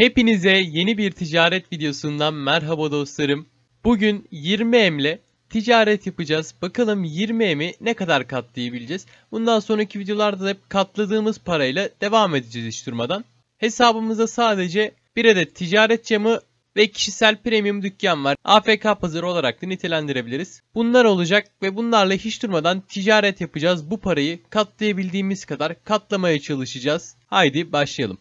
Hepinize yeni bir ticaret videosundan merhaba dostlarım. Bugün 20 emle ticaret yapacağız. Bakalım 20 emi ne kadar katlayabileceğiz. Bundan sonraki videolarda da hep katladığımız parayla devam edeceğiz hiç durmadan. Hesabımızda sadece bir adet ticaret camı ve kişisel premium dükkan var. AFK pazarı olarak da nitelendirebiliriz. Bunlar olacak ve bunlarla hiç durmadan ticaret yapacağız. Bu parayı katlayabildiğimiz kadar katlamaya çalışacağız. Haydi başlayalım.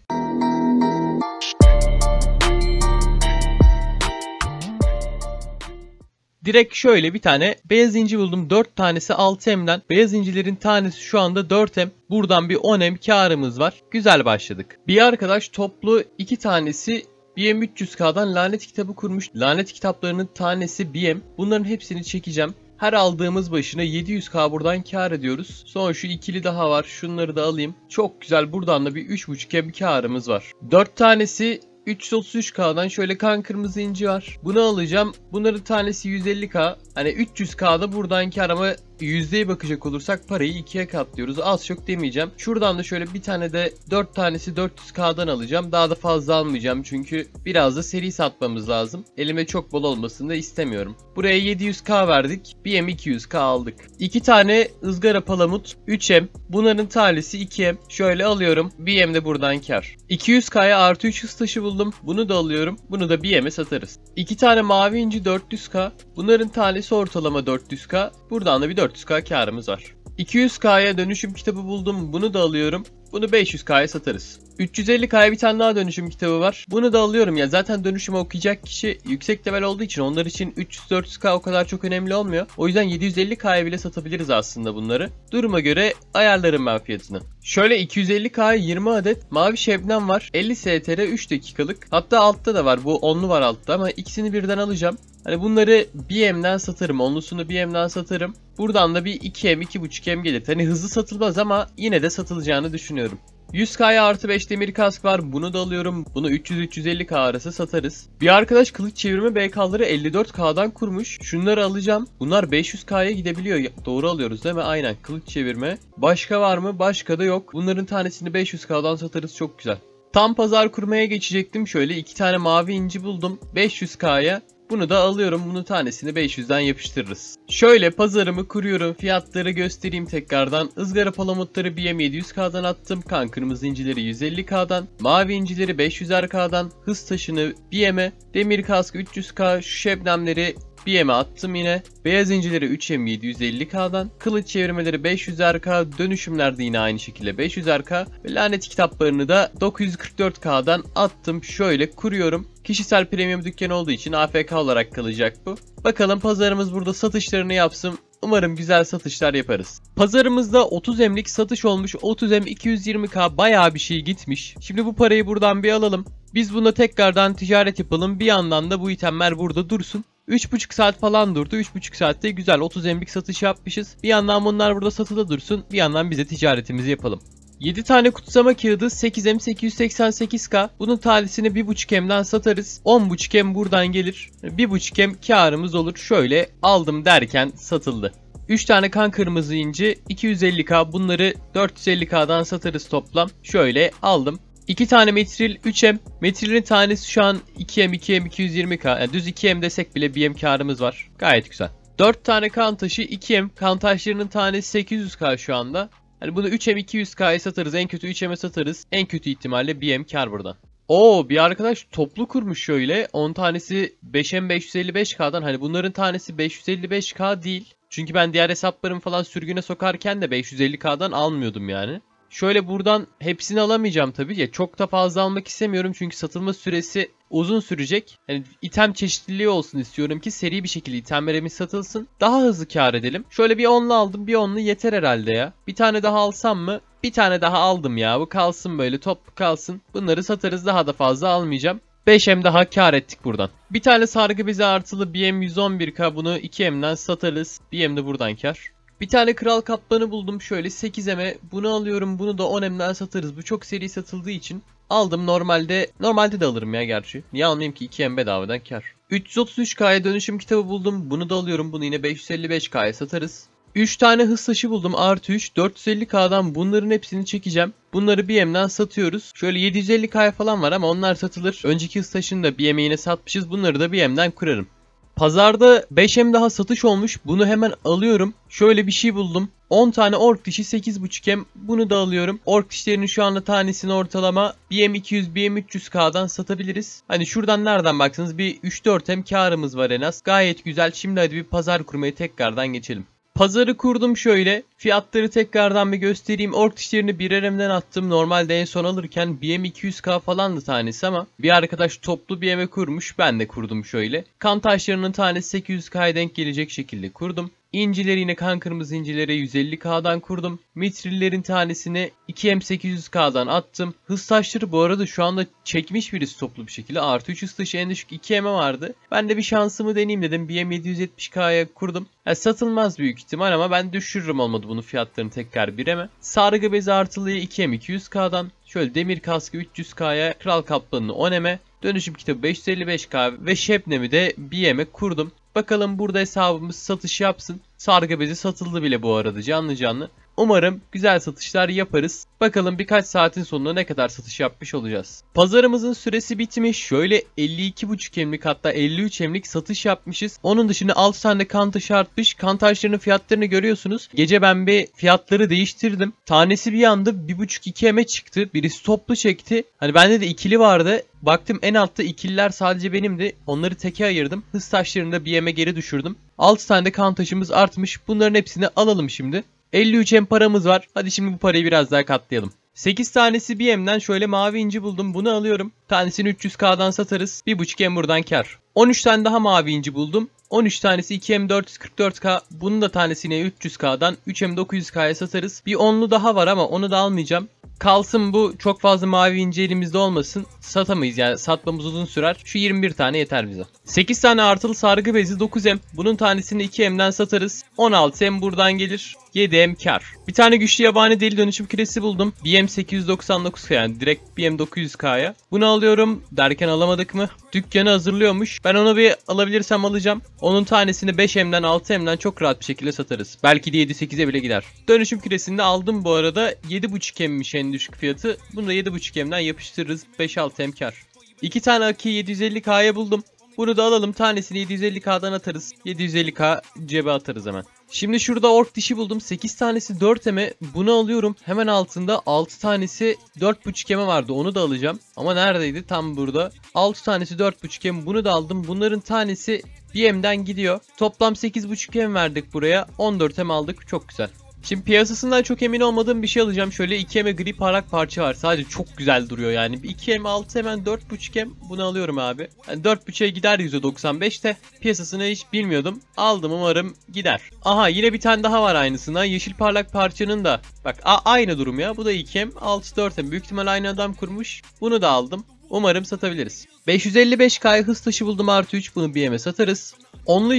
Direkt şöyle bir tane beyaz inci buldum. 4 tanesi 6M'den. Beyaz incilerin tanesi şu anda 4M. Buradan bir 10M karımız var. Güzel başladık. Bir arkadaş toplu 2 tanesi BM300K'dan lanet kitabı kurmuş. Lanet kitaplarının tanesi BM. Bunların hepsini çekeceğim. Her aldığımız başına 700k buradan kar ediyoruz. Sonra şu ikili daha var. Şunları da alayım. Çok güzel. Buradan da bir 3.5'e bir karımız var. 4 tanesi 333K'dan şöyle kan kırmızı inci var. Bunu alacağım. Bunların tanesi 150K. Hani 300K'da buradanki arama yüzdeye bakacak olursak parayı ikiye katlıyoruz. Az çok demeyeceğim. Şuradan da şöyle bir tane de 4 tanesi 400k'dan alacağım. Daha da fazla almayacağım çünkü biraz da seri satmamız lazım. Elime çok bol olmasını da istemiyorum. Buraya 700k verdik. BM 200k aldık. 2 tane ızgara palamut 3M. Bunların tanesi 2M. Şöyle alıyorum. 1m de buradan kar. 200k'ya artı 3 hız taşı buldum. Bunu da alıyorum. Bunu da 1m'e satarız. 2 tane mavi inci 400k. Bunların tanesi ortalama 400k. Buradan da bir 4 400k karımız var. 200k'ya dönüşüm kitabı buldum bunu da alıyorum. Bunu 500k'ya satarız. 350 kaya bir tane daha dönüşüm kitabı var. Bunu da alıyorum ya zaten dönüşümü okuyacak kişi yüksek level olduğu için onlar için 300-400k o kadar çok önemli olmuyor. O yüzden 750 kaya bile satabiliriz aslında bunları. Duruma göre ayarlarım ben fiyatını. Şöyle 250k'ya 20 adet mavi şebnem var. 50 str 3 dakikalık. Hatta altta da var bu onlu var altta ama ikisini birden alacağım. Hani bunları 1M'den satarım. Onlusunu 1M'den satarım. Buradan da bir 2M 2.5M gelir. Hani hızlı satılmaz ama yine de satılacağını düşünüyorum. 100K'ya artı 5 demir kask var. Bunu da alıyorum. Bunu 300-350K arası satarız. Bir arkadaş kılıç çevirme BK'ları 54K'dan kurmuş. Şunları alacağım. Bunlar 500K'ya gidebiliyor. Doğru alıyoruz değil mi? Aynen kılıç çevirme. Başka var mı? Başka da yok. Bunların tanesini 500K'dan satarız. Çok güzel. Tam pazar kurmaya geçecektim. Şöyle iki tane mavi inci buldum. 500K'ya bunu da alıyorum. Bunu tanesini 500'den yapıştırırız. Şöyle pazarımı kuruyorum. Fiyatları göstereyim tekrardan. Izgara palamutları BM 700K'dan attım. Kan kırmızı incileri 150K'dan. Mavi incileri 500'er K'dan. Hız taşını BM'e. Demir kask 300K. Şu şebnemleri bir yeme attım yine. Beyaz incileri 3 yem 750k'dan. Kılıç çevirmeleri 500rk. Dönüşümlerde yine aynı şekilde 500rk. Ve lanet kitaplarını da 944k'dan attım. Şöyle kuruyorum. Kişisel premium dükkanı olduğu için AFK olarak kalacak bu. Bakalım pazarımız burada satışlarını yapsın. Umarım güzel satışlar yaparız. Pazarımızda 30 emlik satış olmuş. 30 em 220k bayağı bir şey gitmiş. Şimdi bu parayı buradan bir alalım. Biz bunda tekrardan ticaret yapalım. Bir yandan da bu itemler burada dursun. 3,5 saat falan durdu. 3,5 saatte güzel 30 embik satış yapmışız. Bir yandan bunlar burada satıda dursun. Bir yandan biz de ticaretimizi yapalım. 7 tane kutsama kağıdı 8M888K. Bunun tanesini 1.5M'den satarız. 10.5M buradan gelir. 1.5M karımız olur. Şöyle aldım derken satıldı. 3 tane kan kırmızı inci 250k bunları 450k'dan satarız toplam. Şöyle aldım. 2 tane metril 3M. Metrilin tanesi şu an 2M 2M 220K. Yani düz 2M desek bile 1M karımız var. Gayet güzel. 4 tane kan taşı 2M. Kan taşlarının tanesi 800K şu anda. Hani bunu 3M 200K'ya satarız. En kötü 3M'e satarız. En kötü ihtimalle 1M kar buradan. Oo bir arkadaş toplu kurmuş şöyle. 10 tanesi 5M 555K'dan. Hani bunların tanesi 555K değil. Çünkü ben diğer hesaplarımı falan sürgüne sokarken de 550K'dan almıyordum yani. Şöyle buradan hepsini alamayacağım tabii ki. Çok da fazla almak istemiyorum çünkü satılma süresi uzun sürecek. Hani item çeşitliliği olsun istiyorum ki seri bir şekilde itemlerimiz satılsın. Daha hızlı kar edelim. Şöyle bir onlu aldım bir onlu yeter herhalde ya. Bir tane daha alsam mı? Bir tane daha aldım ya. Bu kalsın böyle top kalsın. Bunları satarız daha da fazla almayacağım. 5M daha kar ettik buradan. Bir tane sargı bize artılı BM 111K bunu 2M'den satarız. BM de buradan kar. Bir tane kral kaplanı buldum şöyle 8 eme. Bunu alıyorum bunu da 10 emden satarız. Bu çok seri satıldığı için aldım normalde. Normalde de alırım ya gerçi. Niye almayayım ki 2 em bedavadan kar. 333K'ya dönüşüm kitabı buldum. Bunu da alıyorum. Bunu yine 555K'ya satarız. 3 tane hız taşı buldum artı 3. 450K'dan bunların hepsini çekeceğim. Bunları BM'den satıyoruz. Şöyle 750K falan var ama onlar satılır. Önceki hız taşını da BM'e yine satmışız. Bunları da BM'den kurarım. Pazarda 5M daha satış olmuş. Bunu hemen alıyorum. Şöyle bir şey buldum. 10 tane ork dişi 8.5M bunu da alıyorum. Ork dişlerinin şu anda tanesini ortalama BM200 BM300K'dan satabiliriz. Hani şuradan nereden baksanız bir 3-4M karımız var en az. Gayet güzel. Şimdi hadi bir pazar kurmaya tekrardan geçelim. Pazarı kurdum şöyle. Fiyatları tekrardan bir göstereyim. Ork dişlerini bir RM'den attım. Normalde en son alırken BM 200K falandı tanesi ama bir arkadaş toplu BM'e kurmuş. Ben de kurdum şöyle. Kan taşlarının tanesi 800K'ya denk gelecek şekilde kurdum. İnciler yine kan kırmızı incilere 150k'dan kurdum. Mitrillerin tanesini 2M800k'dan attım. Hız taşları bu arada şu anda çekmiş birisi toplu bir şekilde. Artı 3 hız taşı en düşük 2 m vardı. Ben de bir şansımı deneyeyim dedim. 1M770k'ya kurdum. Yani satılmaz büyük ihtimal ama ben düşürürüm olmadı bunun fiyatlarını tekrar 1M'e. Sargı bezi artılıyı 2M200k'dan. Şöyle demir kaskı 300k'ya, kral kaplanını 10M'e, dönüşüm kitabı 555k ve şebnemi de 1M'e kurdum. Bakalım burada hesabımız satış yapsın. Sarga bezi satıldı bile bu arada canlı canlı. Umarım güzel satışlar yaparız. Bakalım birkaç saatin sonunda ne kadar satış yapmış olacağız. Pazarımızın süresi bitmiş. Şöyle 52,5 emlik hatta 53 emlik satış yapmışız. Onun dışında 6 tane kan artmış. Kan taşlarının fiyatlarını görüyorsunuz. Gece ben bir fiyatları değiştirdim. Tanesi bir anda 1,5-2 eme çıktı. Birisi toplu çekti. Hani bende de ikili vardı. Baktım en altta ikililer sadece benimdi. Onları teke ayırdım. Hız taşlarını da bir eme geri düşürdüm. 6 tane de kan taşımız artmış. Bunların hepsini alalım şimdi. 53 hem paramız var. Hadi şimdi bu parayı biraz daha katlayalım. 8 tanesi bir emden şöyle mavi inci buldum. Bunu alıyorum. Tanesini 300k'dan satarız. 1.5 m buradan kar. 13 tane daha mavi inci buldum. 13 tanesi 2M 444K. Bunu da tanesini 300K'dan 3M 900K'ya satarız. Bir onlu daha var ama onu da almayacağım kalsın bu çok fazla mavi ince elimizde olmasın. Satamayız yani satmamız uzun sürer. Şu 21 tane yeter bize. 8 tane artılı sargı bezi 9M. Bunun tanesini 2M'den satarız. 16M buradan gelir. 7M kar. Bir tane güçlü yabani deli dönüşüm küresi buldum. BM899K yani direkt BM900K'ya. Bunu alıyorum. Derken alamadık mı? Dükkanı hazırlıyormuş. Ben onu bir alabilirsem alacağım. Onun tanesini 5M'den 6M'den çok rahat bir şekilde satarız. Belki de 7-8'e bile gider. Dönüşüm küresini de aldım bu arada. 7.5M'miş en en düşük fiyatı. Bunu da 7.5M'den yapıştırırız. 5-6M kar. 2 tane Aki 750K'ya buldum. Bunu da alalım. Tanesini 750K'dan atarız. 750K cebe atarız hemen. Şimdi şurada ork dişi buldum. 8 tanesi 4 eme. Bunu alıyorum. Hemen altında 6 tanesi 4.5 eme vardı. Onu da alacağım. Ama neredeydi? Tam burada. 6 tanesi 4.5 em. Bunu da aldım. Bunların tanesi 1 emden gidiyor. Toplam 8.5 em verdik buraya. 14 em aldık. Çok güzel. Şimdi piyasasından çok emin olmadığım bir şey alacağım. Şöyle 2M gri parlak parça var. Sadece çok güzel duruyor yani. 2M 6 hemen 4.5M bunu alıyorum abi. Yani 4.5'e gider %95'te. Piyasasını hiç bilmiyordum. Aldım umarım gider. Aha yine bir tane daha var aynısına. Yeşil parlak parçanın da. Bak aynı durum ya. Bu da 2M 6 4M. Büyük ihtimal aynı adam kurmuş. Bunu da aldım. Umarım satabiliriz. 555K hız taşı buldum artı 3 bunu BM'e satarız. Onlu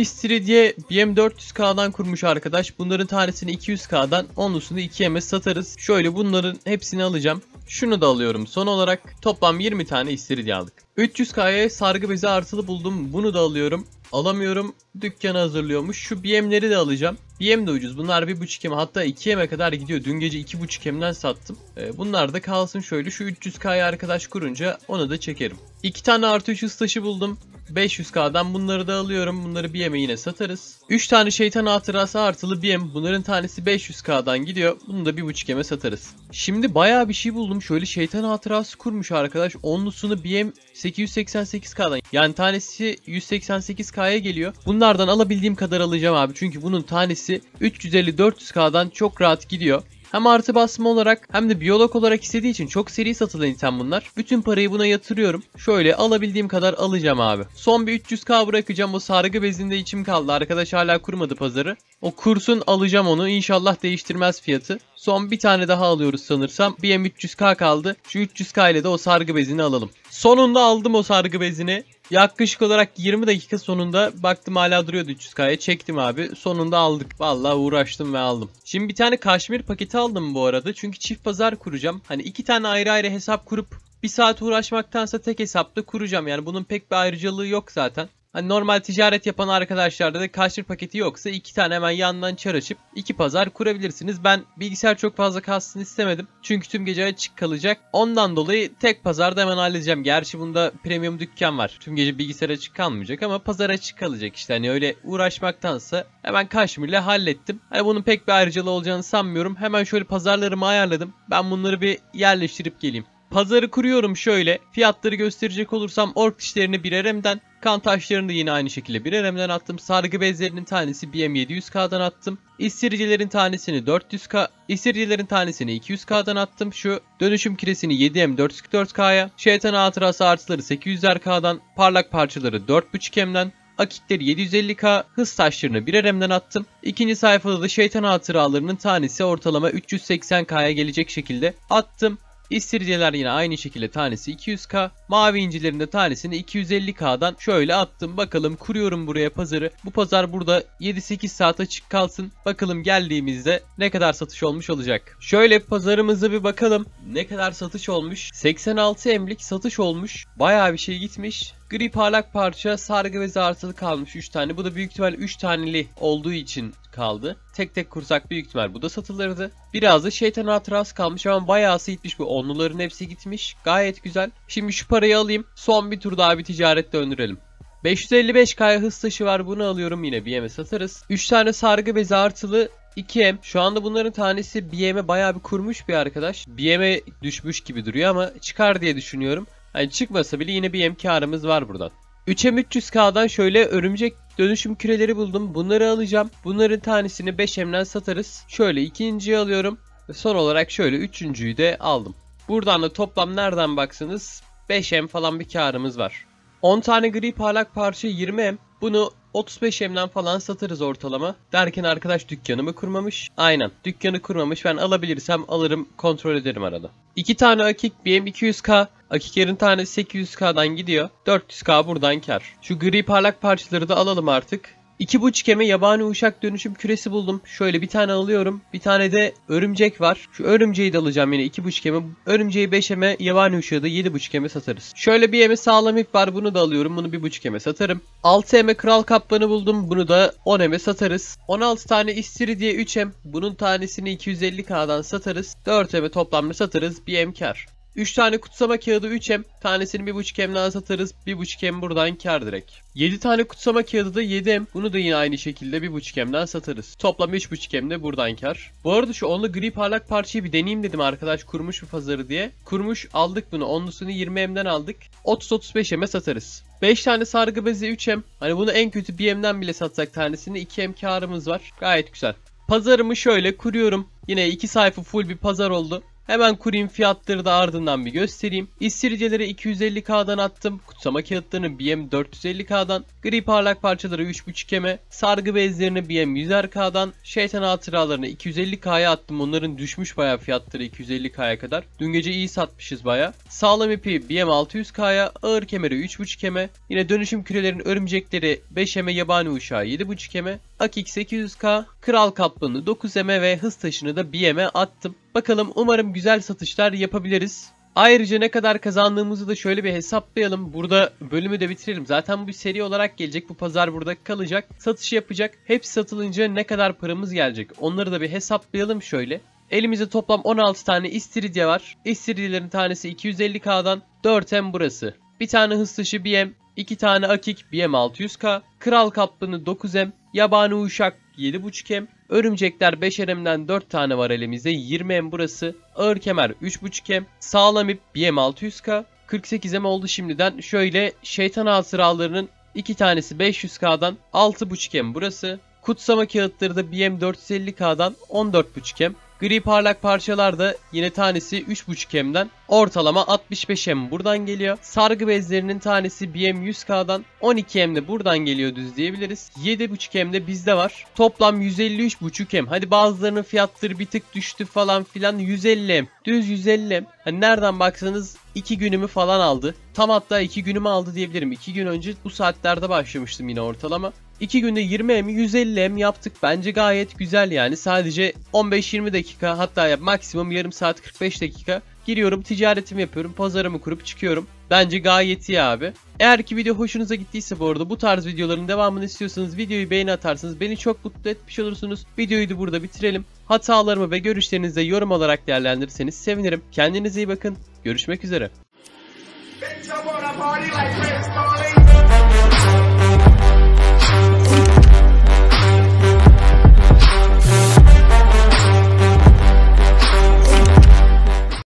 diye BM 400K'dan kurmuş arkadaş. Bunların tanesini 200K'dan onlusunu 2M'e satarız. Şöyle bunların hepsini alacağım. Şunu da alıyorum. Son olarak toplam 20 tane istiridye aldık. 300K'ya sargı bezi artılı buldum. Bunu da alıyorum. Alamıyorum. Dükkanı hazırlıyormuş. Şu BM'leri de alacağım. BM de ucuz. Bunlar bir buçuk m hatta iki me kadar gidiyor. Dün gece iki buçuk mden sattım. E, bunlar da kalsın şöyle. Şu 300K'ya arkadaş kurunca ona da çekerim. İki tane artı 3 hız taşı buldum. 500k'dan bunları da alıyorum. Bunları bir yeme yine satarız. 3 tane şeytan hatırası artılı BM, Bunların tanesi 500k'dan gidiyor. Bunu da 1.5 yeme satarız. Şimdi bayağı bir şey buldum. Şöyle şeytan hatırası kurmuş arkadaş. Onlusunu bir yem 888k'dan. Yani tanesi 188k'ya geliyor. Bunlardan alabildiğim kadar alacağım abi. Çünkü bunun tanesi 350-400k'dan çok rahat gidiyor. Hem artı basma olarak hem de biyolog olarak istediği için çok seri satılan insan bunlar. Bütün parayı buna yatırıyorum. Şöyle alabildiğim kadar alacağım abi. Son bir 300k bırakacağım. O sargı bezinde içim kaldı. Arkadaş hala kurmadı pazarı. O kursun alacağım onu. İnşallah değiştirmez fiyatı. Son bir tane daha alıyoruz sanırsam. BM300K kaldı. Şu 300K ile de o sargı bezini alalım. Sonunda aldım o sargı bezini. Yaklaşık olarak 20 dakika sonunda baktım hala duruyordu 300K'ya çektim abi. Sonunda aldık. Vallahi uğraştım ve aldım. Şimdi bir tane kaşmir paketi aldım bu arada. Çünkü çift pazar kuracağım. Hani iki tane ayrı ayrı hesap kurup bir saat uğraşmaktansa tek hesapta kuracağım. Yani bunun pek bir ayrıcalığı yok zaten. Hani normal ticaret yapan arkadaşlarda da kaşır paketi yoksa iki tane hemen yandan çar açıp iki pazar kurabilirsiniz. Ben bilgisayar çok fazla kalsın istemedim. Çünkü tüm gece açık kalacak. Ondan dolayı tek pazarda hemen halledeceğim. Gerçi bunda premium dükkan var. Tüm gece bilgisayar açık kalmayacak ama pazar açık kalacak işte. Hani öyle uğraşmaktansa hemen kaşmirle hallettim. Hani bunun pek bir ayrıcalığı olacağını sanmıyorum. Hemen şöyle pazarlarımı ayarladım. Ben bunları bir yerleştirip geleyim. Pazarı kuruyorum şöyle. Fiyatları gösterecek olursam ork dişlerini birer emden, kan taşlarını da yine aynı şekilde birer emden attım. Sargı bezlerinin tanesi BM700K'dan attım. İstiricilerin tanesini 400K, istiricilerin tanesini 200K'dan attım. Şu dönüşüm kiresini 7M404K'ya, şeytan hatırası artıları 800K'dan, parlak parçaları 4.5M'den, akikleri 750K, hız taşlarını birer emden attım. İkinci sayfada da şeytan hatıralarının tanesi ortalama 380K'ya gelecek şekilde attım. İstiridyeler yine aynı şekilde tanesi 200k. Mavi incilerin de tanesini 250k'dan şöyle attım. Bakalım kuruyorum buraya pazarı. Bu pazar burada 7-8 saat açık kalsın. Bakalım geldiğimizde ne kadar satış olmuş olacak. Şöyle pazarımızı bir bakalım. Ne kadar satış olmuş? 86 emlik satış olmuş. baya bir şey gitmiş. Gri parlak parça sargı ve zararsız kalmış 3 tane. Bu da büyük ihtimal 3 taneli olduğu için kaldı. Tek tek kursak büyük ihtimal bu da satılırdı. Biraz da şeytan hatırası kalmış ama bayağı gitmiş bu onluların hepsi gitmiş. Gayet güzel. Şimdi şu parayı alayım. Son bir tur daha bir ticaret döndürelim. 555K hız taşı var bunu alıyorum yine BM'e satarız. 3 tane sargı bezi artılı 2M. Şu anda bunların tanesi BM'e bayağı bir kurmuş bir arkadaş. BM'e düşmüş gibi duruyor ama çıkar diye düşünüyorum. Hani çıkmasa bile yine bir yem karımız var buradan. 3M 300K'dan şöyle örümcek dönüşüm küreleri buldum. Bunları alacağım. Bunların tanesini 5M'den satarız. Şöyle ikinciyi alıyorum. Ve son olarak şöyle üçüncüyü de aldım. Buradan da toplam nereden baksanız 5M falan bir karımız var. 10 tane gri parlak parça 20M. Bunu 35 emden falan satarız ortalama. Derken arkadaş dükkanımı kurmamış. Aynen dükkanı kurmamış. Ben alabilirsem alırım kontrol ederim arada. 2 tane akik BM200K. Akiker'in tane 800K'dan gidiyor. 400K buradan kar. Şu gri parlak parçaları da alalım artık. İki buçuk eme yabani uşak dönüşüm küresi buldum. Şöyle bir tane alıyorum. Bir tane de örümcek var. Şu örümceği de alacağım yine iki buçuk eme. Örümceği beş eme yabani uşağı da yedi buçuk eme satarız. Şöyle bir eme sağlam ip var. Bunu da alıyorum. Bunu bir buçuk eme satarım. Altı eme kral kaplanı buldum. Bunu da on eme satarız. On altı tane istiri diye üç em. Bunun tanesini 250 kadan satarız. Dört eme toplamda satarız. Bir em kar. 3 tane kutsama kağıdı 3M. Tanesini 1.5 M'den satarız. 1.5 M buradan kar direkt. 7 tane kutsama kağıdı da 7M. Bunu da yine aynı şekilde 1.5 M'den satarız. Toplam 3.5 M'de buradan kar. Bu arada şu onlu gri parlak parçayı bir deneyeyim dedim arkadaş kurmuş mu pazarı diye. Kurmuş aldık bunu. Onlusunu 20 M'den aldık. 30-35 M'e satarız. 5 tane sargı bezi 3M. Hani bunu en kötü 1 M'den bile satsak tanesini 2 M karımız var. Gayet güzel. Pazarımı şöyle kuruyorum. Yine 2 sayfa full bir pazar oldu. Hemen kurayım fiyatları da ardından bir göstereyim. İstiricileri 250k'dan attım. Kutsama kağıtlarını BM 450k'dan. Gri parlak parçaları 3.5M'e. Sargı bezlerini BM 100Rk'dan. Er Şeytan hatıralarını 250k'ya attım. Onların düşmüş baya fiyatları 250k'ya kadar. Dün gece iyi satmışız baya. Sağlam ipi BM 600k'ya. Ağır kemeri 3.5M'e. Yine dönüşüm kürelerin örümcekleri 5M'e yabani uşağı 7.5M'e. Akik 800K, Kral Kaplan'ı 9M ve hız taşını da 1M'e attım. Bakalım umarım güzel satışlar yapabiliriz. Ayrıca ne kadar kazandığımızı da şöyle bir hesaplayalım. Burada bölümü de bitirelim. Zaten bu bir seri olarak gelecek. Bu pazar burada kalacak. Satış yapacak. Hepsi satılınca ne kadar paramız gelecek? Onları da bir hesaplayalım şöyle. Elimizde toplam 16 tane istiridye var. İstiridyelerin tanesi 250k'dan 4M burası. Bir tane hız taşı 1M, 2 tane akik BM600K, kral kaplını 9M, yabani uşak 7.5M, örümcekler 5 emden 4 tane var elimizde 20 m burası, ağır kemer 3.5 m sağlam ip BM600K, 48 m oldu şimdiden. Şöyle şeytan hatıralarının 2 tanesi 500K'dan 6.5 m burası, kutsama kağıtları da BM450K'dan 14.5 m Gri parlak parçalar da yine tanesi 3.5 hemden ortalama 65 hem buradan geliyor. Sargı bezlerinin tanesi BM100K'dan 12 hem de buradan geliyor düz diyebiliriz. 7.5 hem de bizde var. Toplam 153.5 hem. Hadi bazılarının fiyatları bir tık düştü falan filan 150 hem. Düz 150 hem. Hani nereden baksanız 2 günümü falan aldı. Tam hatta 2 günümü aldı diyebilirim. 2 gün önce bu saatlerde başlamıştım yine ortalama. 2 günde 20 m 150 m yaptık. Bence gayet güzel yani. Sadece 15-20 dakika hatta ya maksimum yarım saat 45 dakika giriyorum ticaretimi yapıyorum pazarımı kurup çıkıyorum. Bence gayet iyi abi. Eğer ki video hoşunuza gittiyse bu arada bu tarz videoların devamını istiyorsanız videoyu beğen atarsınız, beni çok mutlu etmiş olursunuz. Videoyu da burada bitirelim. Hatalarımı ve görüşlerinizi de yorum olarak değerlendirirseniz sevinirim. Kendinize iyi bakın. Görüşmek üzere.